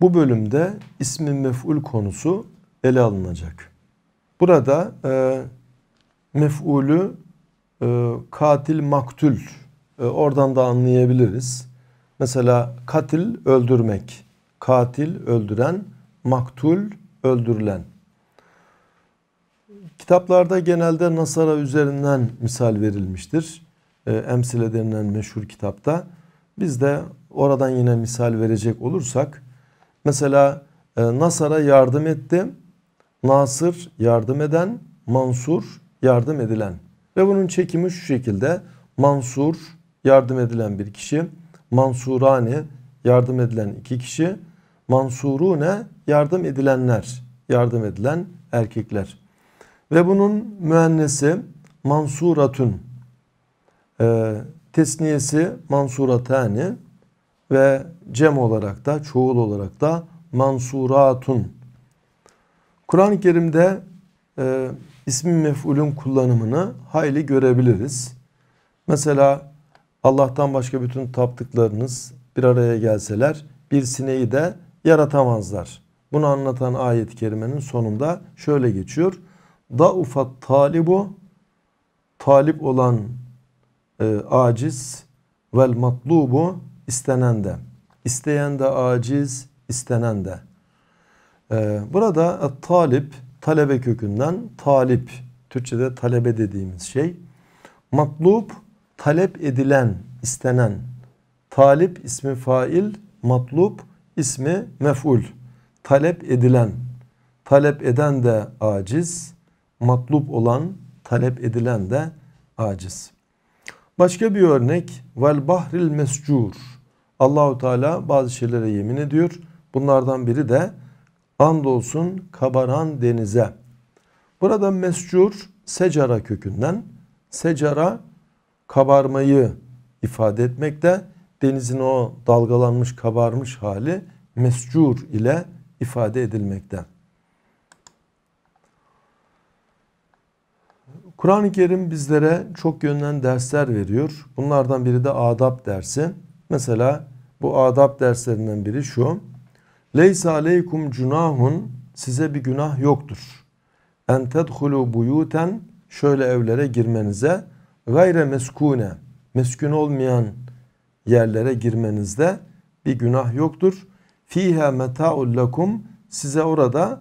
Bu bölümde ismin mef'ul konusu ele alınacak. Burada e, mef'ulü e, katil maktül. e, oradan da anlayabiliriz. Mesela katil öldürmek, katil öldüren, maktul öldürülen. Kitaplarda genelde Nasara üzerinden misal verilmiştir. E, Emsile denilen meşhur kitapta. Biz de oradan yine misal verecek olursak Mesela e, Nasar'a yardım etti. Nasır yardım eden, Mansur yardım edilen. Ve bunun çekimi şu şekilde. Mansur yardım edilen bir kişi. Mansurani yardım edilen iki kişi. Mansurune yardım edilenler. Yardım edilen erkekler. Ve bunun müennesi Mansuratun. E, tesniyesi Mansuratani ve cem olarak da çoğul olarak da mansuratun. Kur'an-ı Kerim'de e, ismi mef'ulün kullanımını hayli görebiliriz. Mesela Allah'tan başka bütün taptıklarınız bir araya gelseler bir sineği de yaratamazlar. Bunu anlatan ayet-i kerimenin sonunda şöyle geçiyor. Da Daufat talibu talip olan e, aciz vel matlubu istenen de. İsteyen de aciz, istenen de. Ee, burada talip, talebe kökünden talip, Türkçe'de talebe dediğimiz şey. matlup talep edilen, istenen. Talip ismi fail, matlup ismi mef'ul. Talep edilen, talep eden de aciz, matlup olan, talep edilen de aciz. Başka bir örnek, vel bahril mescur. Allahu Teala bazı şeylere yemin ediyor. Bunlardan biri de andolsun kabaran denize. Burada mescur secara kökünden secara kabarmayı ifade etmekte. Denizin o dalgalanmış kabarmış hali mescur ile ifade edilmekte. Kur'an-ı Kerim bizlere çok yönden dersler veriyor. Bunlardan biri de adab dersi. Mesela bu adab derslerinden biri şu. Leysa aleykum cunahun size bir günah yoktur. En tedhulu buyuten şöyle evlere girmenize gayre meskune meskun olmayan yerlere girmenizde bir günah yoktur. Fiha meta'ul lekum size orada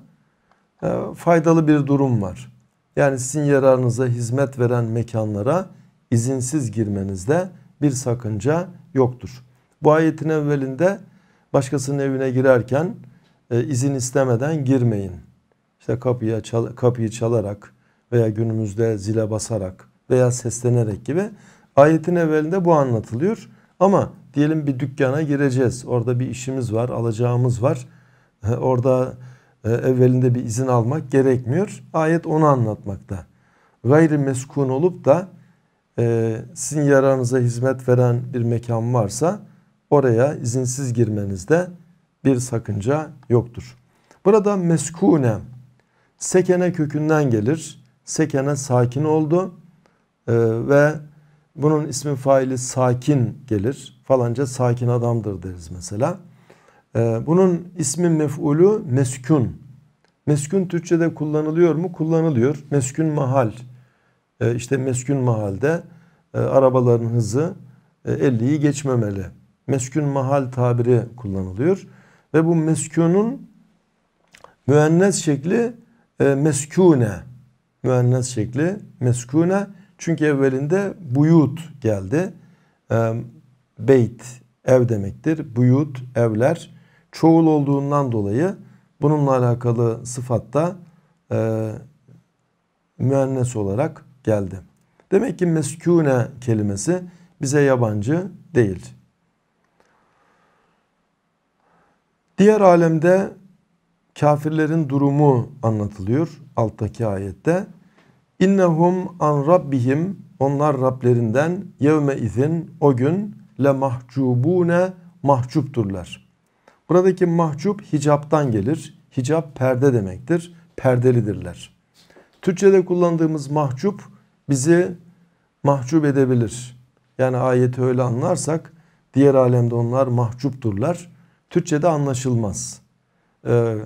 e, faydalı bir durum var. Yani sizin yararınıza hizmet veren mekanlara izinsiz girmenizde bir sakınca yoktur. Bu ayetin evvelinde başkasının evine girerken e, izin istemeden girmeyin. İşte kapıya çal kapıyı çalarak veya günümüzde zile basarak veya seslenerek gibi ayetin evvelinde bu anlatılıyor. Ama diyelim bir dükkana gireceğiz. Orada bir işimiz var, alacağımız var. Orada e, evvelinde bir izin almak gerekmiyor. Ayet onu anlatmakta. Gayri meskun olup da e, sizin yararınıza hizmet veren bir mekan varsa oraya izinsiz girmenizde bir sakınca yoktur. Burada meskune sekene kökünden gelir. Sekene sakin oldu e, ve bunun ismi faili sakin gelir. Falanca sakin adamdır deriz mesela. E, bunun ismi mef'ulu meskun. Meskun Türkçe'de kullanılıyor mu? Kullanılıyor. Meskun mahal e, işte meskun mahalde e, arabaların hızı e, 50'yi geçmemeli. Meskun mahal tabiri kullanılıyor. Ve bu meskunun müennes şekli e, meskune. Müennes şekli meskune. Çünkü evvelinde buyut geldi. E, beyt ev demektir. Buyut evler çoğul olduğundan dolayı bununla alakalı sıfatta e, müennes olarak geldi. Demek ki meskûne kelimesi bize yabancı değil. Diğer alemde kafirlerin durumu anlatılıyor alttaki ayette. İnnehum an rabbihim onlar Rablerinden yevme izin o gün le mahcubune mahcupturlar. Buradaki mahcup hicaptan gelir. Hicap perde demektir. Perdelidirler. Türkçede kullandığımız mahcup bizi mahcup edebilir. Yani ayeti öyle anlarsak diğer alemde onlar mahcupturlar. Türkçe'de anlaşılmaz. Ee,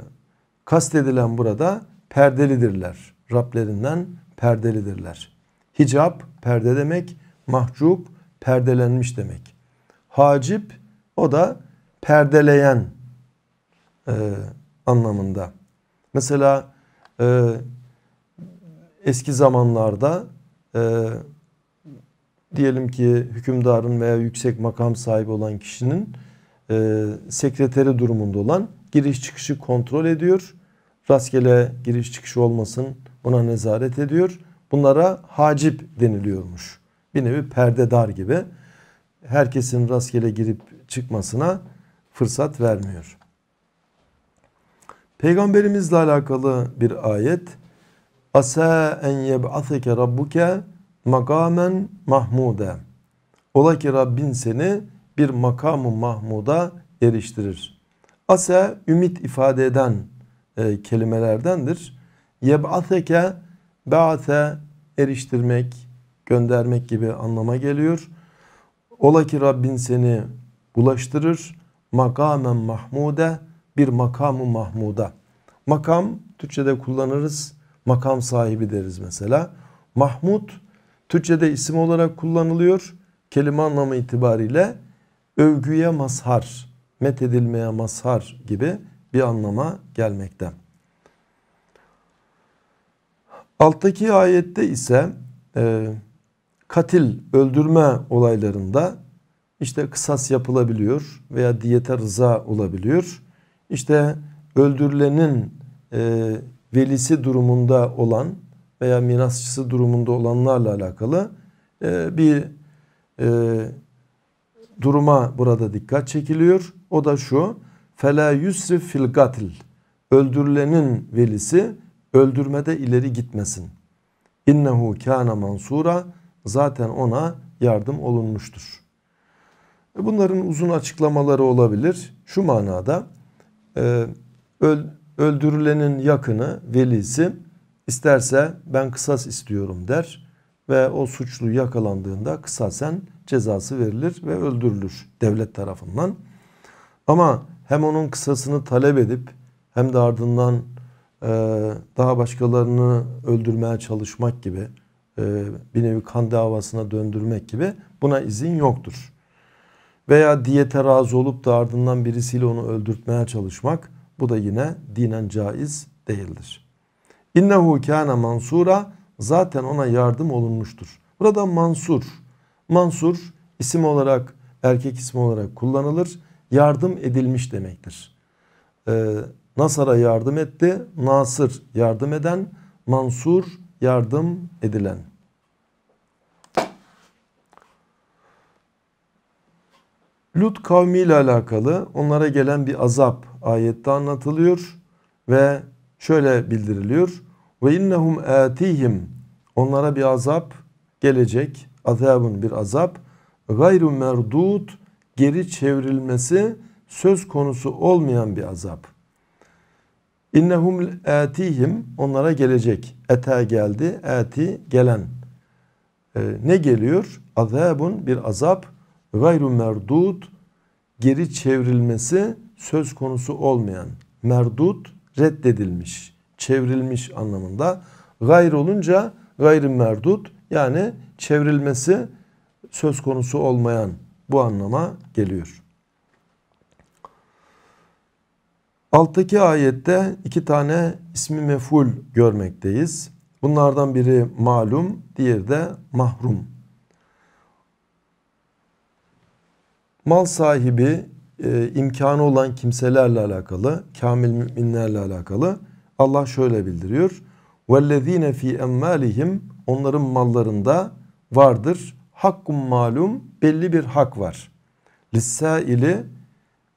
kastedilen burada perdelidirler. Rablerinden perdelidirler. Hicap perde demek, mahcup perdelenmiş demek. Hacip o da perdeleyen e, anlamında. Mesela e, eski zamanlarda e, diyelim ki hükümdarın veya yüksek makam sahibi olan kişinin e, sekreteri durumunda olan giriş çıkışı kontrol ediyor. Rastgele giriş çıkışı olmasın buna nezaret ediyor. Bunlara hacip deniliyormuş. Bir nevi perdedar gibi. Herkesin rastgele girip çıkmasına fırsat vermiyor. Peygamberimizle alakalı bir ayet Asa en yeb'athike rabbuke makamen mahmude. Ola ki Rabbin seni bir makamı mahmuda eriştirir. Asa ümit ifade eden e, kelimelerdendir. Yeb'atheke ba'ate eriştirmek, göndermek gibi anlama geliyor. Ola ki Rabbin seni bulaştırır. Makamen mahmude bir makamı mahmuda. Makam Türkçe'de kullanırız makam sahibi deriz mesela. Mahmut Türkçe'de isim olarak kullanılıyor. Kelime anlamı itibariyle övgüye mazhar, methedilmeye mazhar gibi bir anlama gelmekte. Alttaki ayette ise e, katil öldürme olaylarında işte kısas yapılabiliyor veya diyete rıza olabiliyor. İşte öldürülenin e, velisi durumunda olan veya mirasçısı durumunda olanlarla alakalı e, bir e, duruma burada dikkat çekiliyor. O da şu. Fela yusrif fil gatil. Öldürülenin velisi öldürmede ileri gitmesin. İnnehu kana mansura. Zaten ona yardım olunmuştur. E, bunların uzun açıklamaları olabilir. Şu manada e, öl, öldürülenin yakını velisi isterse ben kısas istiyorum der ve o suçlu yakalandığında kısasen cezası verilir ve öldürülür devlet tarafından. Ama hem onun kısasını talep edip hem de ardından e, daha başkalarını öldürmeye çalışmak gibi e, bir nevi kan davasına döndürmek gibi buna izin yoktur. Veya diyete razı olup da ardından birisiyle onu öldürtmeye çalışmak bu da yine dinen caiz değildir. İnnehu kana mansura zaten ona yardım olunmuştur. Burada mansur. Mansur isim olarak erkek ismi olarak kullanılır. Yardım edilmiş demektir. Ee, Nasara yardım etti. Nasır yardım eden. Mansur yardım edilen. Lut kavmi ile alakalı onlara gelen bir azap ayette anlatılıyor ve şöyle bildiriliyor. Ve innehum atihim onlara bir azap gelecek. Azabun bir azap. Gayru merdud geri çevrilmesi söz konusu olmayan bir azap. İnnehum atihim onlara gelecek. Ete geldi, ati gelen. Ee, ne geliyor? Azabun bir azap gayru merdut geri çevrilmesi söz konusu olmayan merdut reddedilmiş çevrilmiş anlamında gayr olunca gayri merdut yani çevrilmesi söz konusu olmayan bu anlama geliyor. Alttaki ayette iki tane ismi meful görmekteyiz. Bunlardan biri malum, diğeri de mahrum mal sahibi e, imkanı olan kimselerle alakalı, kamil müminlerle alakalı Allah şöyle bildiriyor. وَالَّذ۪ينَ fi emmalihim Onların mallarında vardır. Hakkum malum belli bir hak var. Lissaili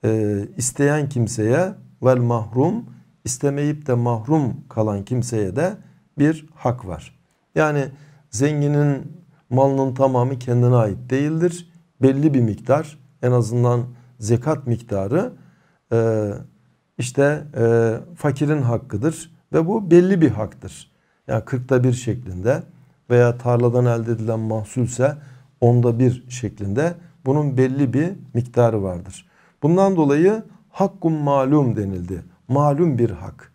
e, isteyen kimseye vel mahrum istemeyip de mahrum kalan kimseye de bir hak var. Yani zenginin malının tamamı kendine ait değildir. Belli bir miktar en azından zekat miktarı e, işte e, fakirin hakkıdır ve bu belli bir haktır. Yani kırkta bir şeklinde veya tarladan elde edilen mahsulse onda bir şeklinde bunun belli bir miktarı vardır. Bundan dolayı hakkum malum denildi. Malum bir hak.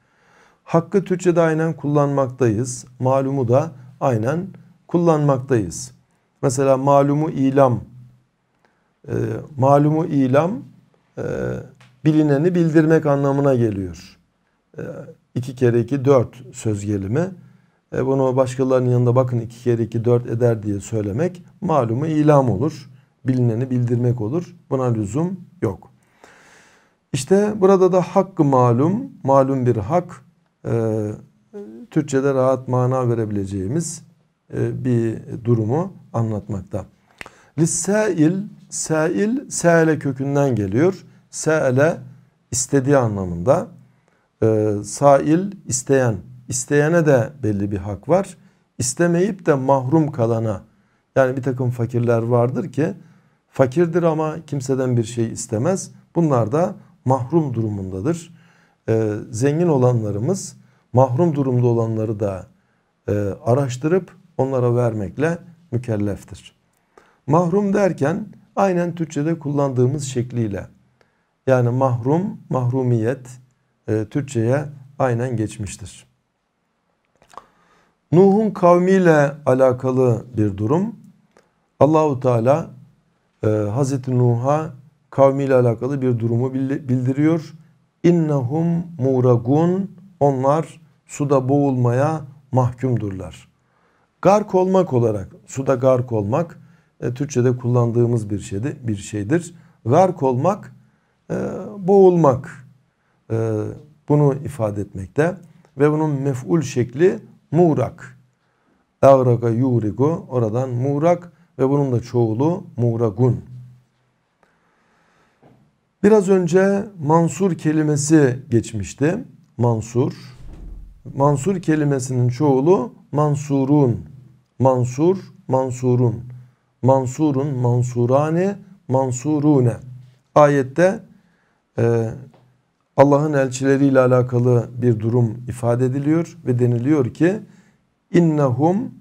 Hakkı Türkçe'de aynen kullanmaktayız. Malumu da aynen kullanmaktayız. Mesela malumu ilam e, malumu ilam e, bilineni bildirmek anlamına geliyor. E, iki kere iki dört söz gelimi. E, bunu başkalarının yanında bakın iki kere iki dört eder diye söylemek malumu ilam olur. Bilineni bildirmek olur. Buna lüzum yok. İşte burada da hakkı malum, malum bir hak. E, Türkçe'de rahat mana verebileceğimiz e, bir durumu anlatmakta. Lissail Sail, sâle kökünden geliyor. Sâle istediği anlamında. Ee, sail isteyen. İsteyene de belli bir hak var. İstemeyip de mahrum kalana. Yani bir takım fakirler vardır ki fakirdir ama kimseden bir şey istemez. Bunlar da mahrum durumundadır. Ee, zengin olanlarımız mahrum durumda olanları da e, araştırıp onlara vermekle mükelleftir. Mahrum derken aynen Türkçe'de kullandığımız şekliyle. Yani mahrum, mahrumiyet e, Türkçe'ye aynen geçmiştir. Nuh'un kavmiyle alakalı bir durum. Allahu Teala e, Hazreti Nuh'a kavmiyle alakalı bir durumu bildiriyor. İnnehum muragun onlar suda boğulmaya mahkumdurlar. Gark olmak olarak suda gark olmak e, Türkçe'de kullandığımız bir şeydi, bir şeydir. Gark olmak, e, boğulmak e, bunu ifade etmekte ve bunun mef'ul şekli muğrak. Ağraka yurigo oradan muğrak ve bunun da çoğulu muğragun. Biraz önce mansur kelimesi geçmişti. Mansur. Mansur kelimesinin çoğulu mansurun. Mansur, mansurun mansurun, mansurane, mansurune. Ayette e, Allah'ın elçileriyle alakalı bir durum ifade ediliyor ve deniliyor ki innahum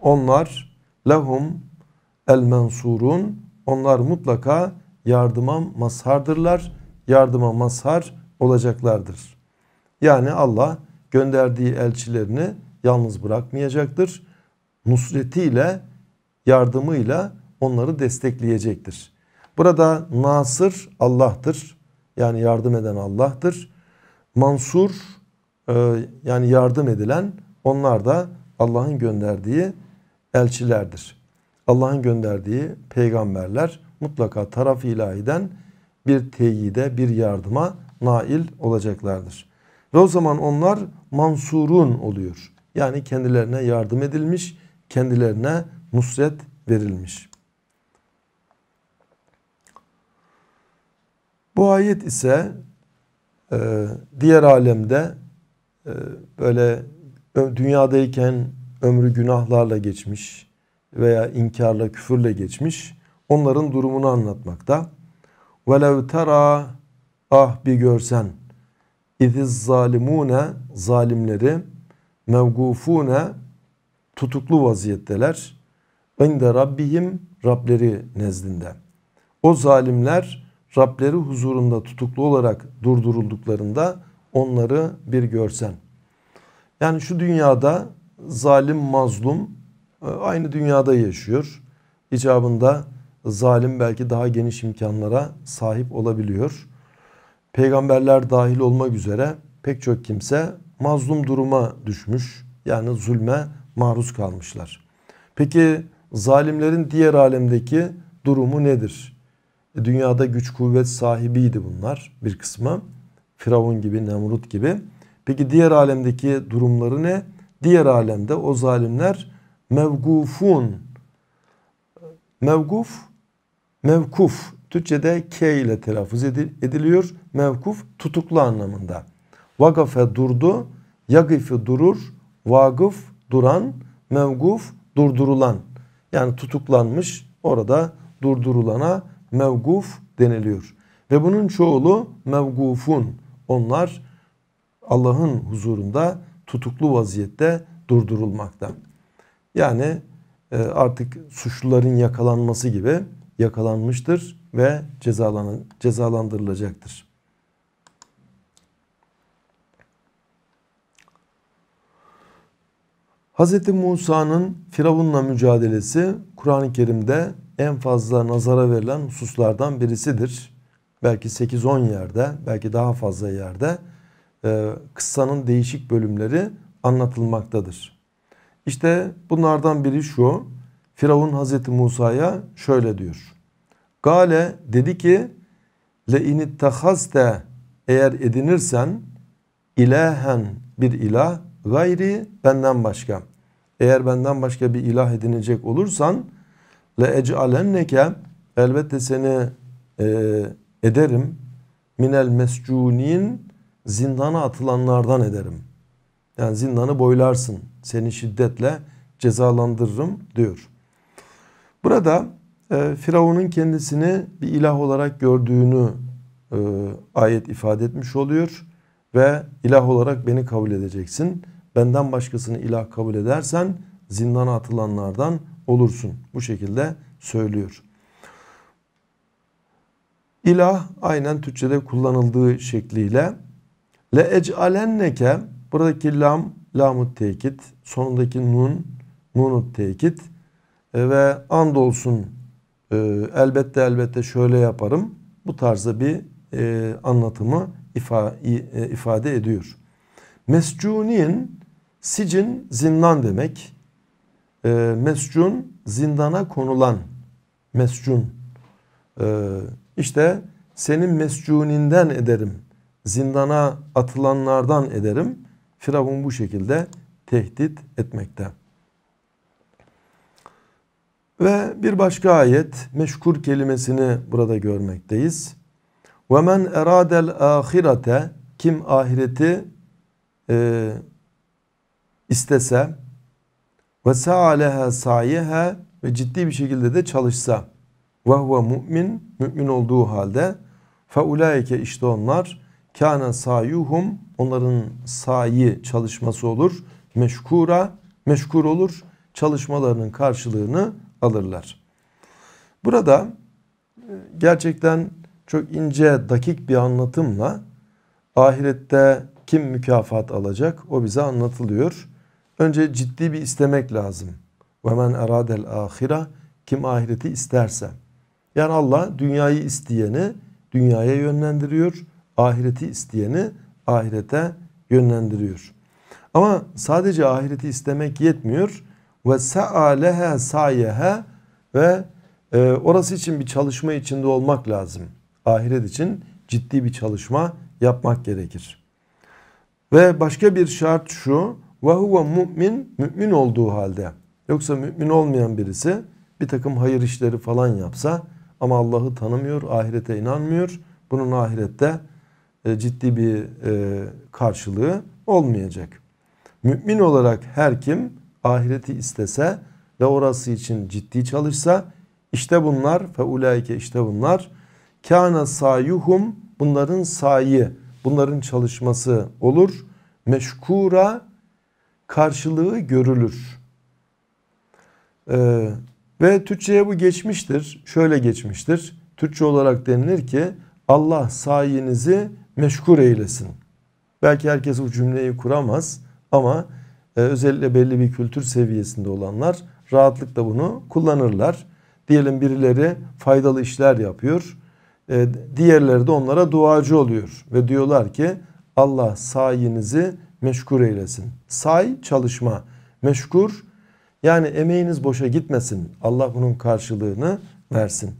onlar lahum el mansurun onlar mutlaka yardıma mazhardırlar. Yardıma mazhar olacaklardır. Yani Allah gönderdiği elçilerini yalnız bırakmayacaktır. Nusretiyle yardımıyla onları destekleyecektir. Burada Nasır Allah'tır. Yani yardım eden Allah'tır. Mansur e, yani yardım edilen onlar da Allah'ın gönderdiği elçilerdir. Allah'ın gönderdiği peygamberler mutlaka taraf ilahiden bir teyide, bir yardıma nail olacaklardır. Ve o zaman onlar mansurun oluyor. Yani kendilerine yardım edilmiş, kendilerine nusret verilmiş. Bu ayet ise e, diğer alemde e, böyle dünyadayken ömrü günahlarla geçmiş veya inkarla, küfürle geçmiş onların durumunu anlatmakta. وَلَوْ تَرَى Ah bir görsen İziz zalimune zalimleri mevgufune tutuklu vaziyetteler. İnde Rabbihim Rableri nezdinde. O zalimler Rableri huzurunda tutuklu olarak durdurulduklarında onları bir görsen. Yani şu dünyada zalim mazlum e, aynı dünyada yaşıyor. İcabında zalim belki daha geniş imkanlara sahip olabiliyor. Peygamberler dahil olmak üzere pek çok kimse mazlum duruma düşmüş. Yani zulme maruz kalmışlar. Peki zalimlerin diğer alemdeki durumu nedir? E, dünyada güç kuvvet sahibiydi bunlar bir kısmı. Firavun gibi, Nemrut gibi. Peki diğer alemdeki durumları ne? Diğer alemde o zalimler mevgufun. Mevguf, mevkuf. Türkçe'de K ile telaffuz ediliyor. Mevkuf tutuklu anlamında. Vagafe durdu, yagifi durur, vagıf duran, mevguf durdurulan. Yani tutuklanmış orada durdurulana mevguf deniliyor. Ve bunun çoğulu mevgufun. Onlar Allah'ın huzurunda tutuklu vaziyette durdurulmakta. Yani e, artık suçluların yakalanması gibi yakalanmıştır ve cezalandırılacaktır. Hz. Musa'nın Firavun'la mücadelesi Kur'an-ı Kerim'de en fazla nazara verilen hususlardan birisidir. Belki 8-10 yerde, belki daha fazla yerde e, kıssanın değişik bölümleri anlatılmaktadır. İşte bunlardan biri şu. Firavun Hz. Musa'ya şöyle diyor. Gale dedi ki le inittehaste eğer edinirsen ilahen bir ilah gayri benden başka. Eğer benden başka bir ilah edinecek olursan le ec'alenneke elbette seni e, ederim minel mescunin zindana atılanlardan ederim. Yani zindanı boylarsın. Seni şiddetle cezalandırırım diyor. Burada e, Firavun'un kendisini bir ilah olarak gördüğünü e, ayet ifade etmiş oluyor. Ve ilah olarak beni kabul edeceksin benden başkasını ilah kabul edersen zindana atılanlardan olursun. Bu şekilde söylüyor. İlah aynen Türkçe'de kullanıldığı şekliyle le ecalenneke buradaki lam lamut tekit sonundaki nun nunut tekit e, ve andolsun e, elbette elbette şöyle yaparım bu tarzda bir e, anlatımı ifade ediyor. Mescunin Sicin zindan demek. E, mescun zindana konulan mescun. E, işte senin mescuninden ederim. Zindana atılanlardan ederim. Firavun bu şekilde tehdit etmekte. Ve bir başka ayet meşkur kelimesini burada görmekteyiz. وَمَنْ اَرَادَ الْآخِرَةَ Kim ahireti e, istese ve sa'aleha sayeha ve ciddi bir şekilde de çalışsa ve huve mu'min mümin olduğu halde fe ulaike işte onlar kâne sayuhum onların sayi çalışması olur meşkura meşkur olur çalışmalarının karşılığını alırlar. Burada e, gerçekten çok ince dakik bir anlatımla ahirette kim mükafat alacak o bize anlatılıyor. Önce ciddi bir istemek lazım. وَمَنْ اَرَادَ الْآخِرَةِ Kim ahireti isterse. Yani Allah dünyayı isteyeni dünyaya yönlendiriyor. Ahireti isteyeni ahirete yönlendiriyor. Ama sadece ahireti istemek yetmiyor. Ve sealehe sayehe ve e, orası için bir çalışma içinde olmak lazım. Ahiret için ciddi bir çalışma yapmak gerekir. Ve başka bir şart şu ve huve mümin mümin olduğu halde yoksa mümin olmayan birisi bir takım hayır işleri falan yapsa ama Allah'ı tanımıyor, ahirete inanmıyor. Bunun ahirette e, ciddi bir e, karşılığı olmayacak. Mümin olarak her kim ahireti istese ve orası için ciddi çalışsa işte bunlar fe ulaike işte bunlar kana sayuhum bunların sayı bunların çalışması olur meşkura karşılığı görülür. Ee, ve Türkçe'ye bu geçmiştir. Şöyle geçmiştir. Türkçe olarak denilir ki Allah sayenizi meşgul eylesin. Belki herkes bu cümleyi kuramaz ama e, özellikle belli bir kültür seviyesinde olanlar rahatlıkla bunu kullanırlar. Diyelim birileri faydalı işler yapıyor. E, diğerleri de onlara duacı oluyor ve diyorlar ki Allah sayenizi meşgul eylesin. Say çalışma, meşgul yani emeğiniz boşa gitmesin. Allah bunun karşılığını versin.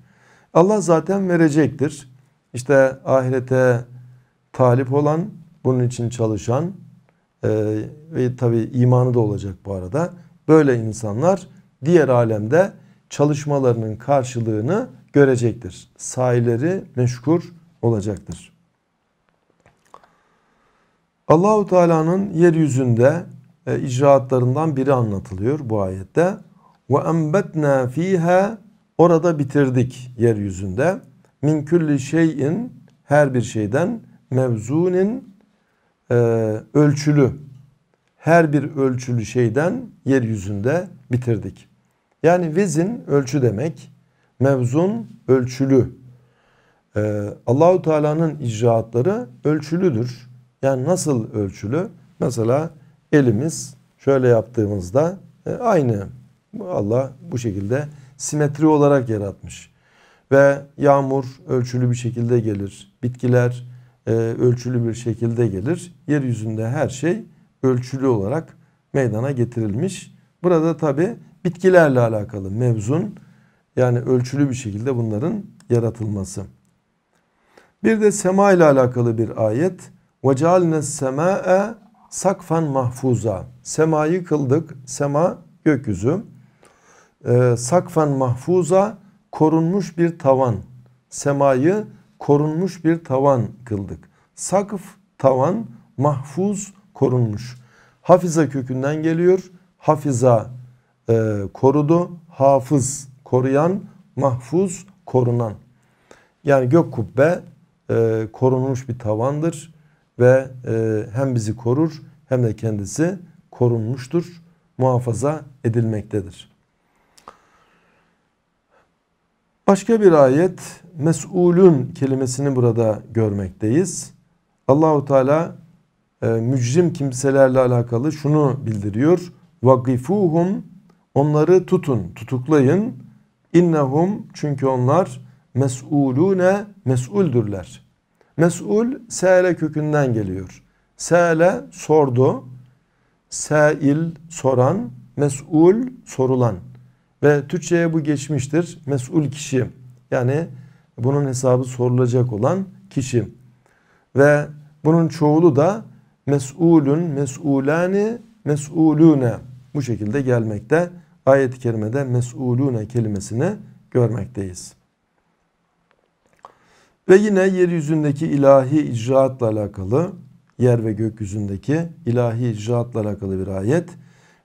Allah zaten verecektir. İşte ahirete talip olan, bunun için çalışan e, ve tabi imanı da olacak bu arada. Böyle insanlar diğer alemde çalışmalarının karşılığını görecektir. Sahileri meşgul olacaktır. Allahu Teala'nın yeryüzünde e, icraatlarından biri anlatılıyor bu ayette. Ve enbetna fiha orada bitirdik yeryüzünde. Min külli şeyin her bir şeyden mevzunin e, ölçülü her bir ölçülü şeyden yeryüzünde bitirdik. Yani vezin ölçü demek. Mevzun ölçülü. Ee, Allahu Teala'nın icraatları ölçülüdür. Yani nasıl ölçülü? Mesela elimiz şöyle yaptığımızda e, aynı Allah bu şekilde simetri olarak yaratmış. Ve yağmur ölçülü bir şekilde gelir. Bitkiler e, ölçülü bir şekilde gelir. Yeryüzünde her şey ölçülü olarak meydana getirilmiş. Burada tabi bitkilerle alakalı mevzun yani ölçülü bir şekilde bunların yaratılması. Bir de sema ile alakalı bir ayet. وَجَعَلْنَا السَّمَاءَ sakfan mahfuza. Semayı kıldık. Sema gökyüzü. Ee, sakfan mahfuza korunmuş bir tavan. Semayı korunmuş bir tavan kıldık. Sakf tavan mahfuz korunmuş. Hafiza kökünden geliyor. Hafiza e, korudu. Hafız koruyan. Mahfuz korunan. Yani gök kubbe e, korunmuş bir tavandır ve e, hem bizi korur hem de kendisi korunmuştur, muhafaza edilmektedir. Başka bir ayet mesulün kelimesini burada görmekteyiz. Allahu Teala e, mücrim kimselerle alakalı şunu bildiriyor. Vakifuhum onları tutun, tutuklayın. İnnehum çünkü onlar mesulune mesuldürler. Mes'ul sele kökünden geliyor. Sele sordu. seil soran, mes'ul sorulan. Ve Türkçe'ye bu geçmiştir. Mes'ul kişi. Yani bunun hesabı sorulacak olan kişi. Ve bunun çoğulu da mesulün, mes'ulani, mes'ulune. Bu şekilde gelmekte. Ayet-i kerimede mes'ulune kelimesini görmekteyiz. Ve yine yeryüzündeki ilahi icraatla alakalı yer ve gökyüzündeki ilahi icraatla alakalı bir ayet.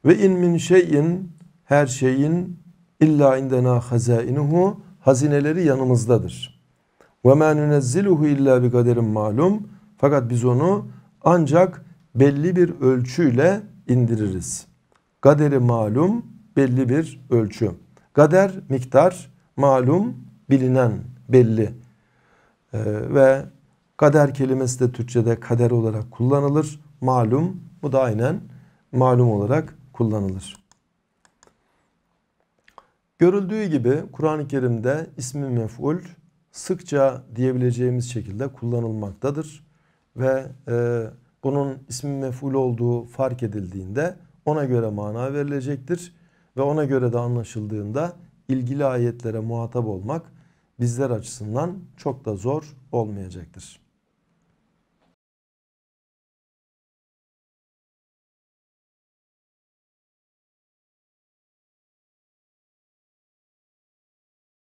Ve in min şeyin her şeyin illa indena hazainuhu hazineleri yanımızdadır. Ve ma nunezziluhu illa bi kaderin malum. Fakat biz onu ancak belli bir ölçüyle indiririz. Kaderi malum belli bir ölçü. Kader miktar, malum bilinen, belli. Ee, ve kader kelimesi de Türkçe'de kader olarak kullanılır. Malum bu da aynen malum olarak kullanılır. Görüldüğü gibi Kur'an-ı Kerim'de ismi mef'ul sıkça diyebileceğimiz şekilde kullanılmaktadır. Ve e, bunun ismi mef'ul olduğu fark edildiğinde ona göre mana verilecektir. Ve ona göre de anlaşıldığında ilgili ayetlere muhatap olmak bizler açısından çok da zor olmayacaktır.